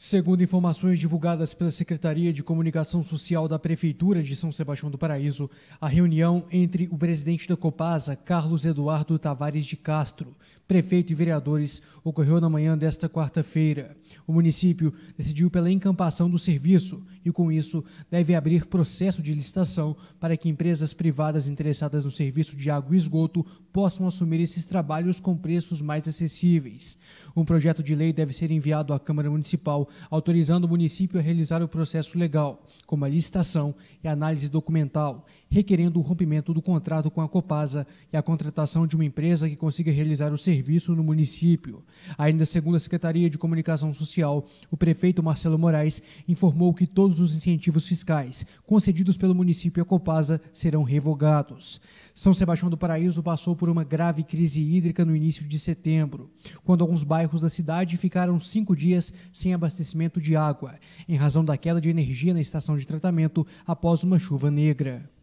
Segundo informações divulgadas pela Secretaria de Comunicação Social da Prefeitura de São Sebastião do Paraíso, a reunião entre o presidente da Copasa, Carlos Eduardo Tavares de Castro, prefeito e vereadores, ocorreu na manhã desta quarta-feira. O município decidiu pela encampação do serviço e, com isso, deve abrir processo de licitação para que empresas privadas interessadas no serviço de água e esgoto possam assumir esses trabalhos com preços mais acessíveis. Um projeto de lei deve ser enviado à Câmara Municipal, autorizando o município a realizar o processo legal, como a licitação e análise documental, requerendo o rompimento do contrato com a Copasa e a contratação de uma empresa que consiga realizar o serviço no município. Ainda segundo a Secretaria de Comunicação Social, o prefeito Marcelo Moraes informou que todos todos os incentivos fiscais concedidos pelo município a Copasa serão revogados. São Sebastião do Paraíso passou por uma grave crise hídrica no início de setembro, quando alguns bairros da cidade ficaram cinco dias sem abastecimento de água, em razão da queda de energia na estação de tratamento após uma chuva negra.